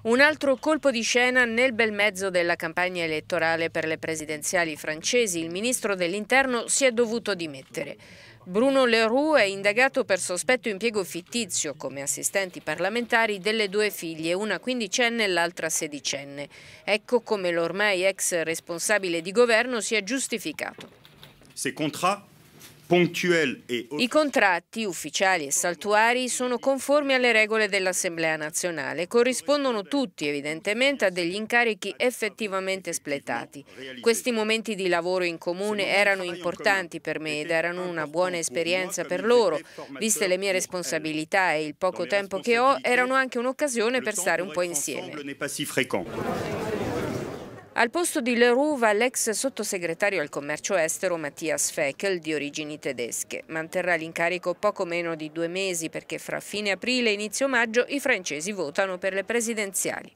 Un altro colpo di scena nel bel mezzo della campagna elettorale per le presidenziali francesi, il ministro dell'interno si è dovuto dimettere. Bruno Leroux è indagato per sospetto impiego fittizio come assistenti parlamentari delle due figlie, una quindicenne e l'altra sedicenne. Ecco come l'ormai ex responsabile di governo si è giustificato. Ces contrats i contratti ufficiali e saltuari sono conformi alle regole dell'Assemblea nazionale, corrispondono tutti evidentemente a degli incarichi effettivamente espletati. Questi momenti di lavoro in comune erano importanti per me ed erano una buona esperienza per loro. Viste le mie responsabilità e il poco tempo che ho, erano anche un'occasione per stare un po' insieme. Al posto di Leroux va l'ex sottosegretario al commercio estero Mattias Feckel di origini tedesche. Manterrà l'incarico poco meno di due mesi perché fra fine aprile e inizio maggio i francesi votano per le presidenziali.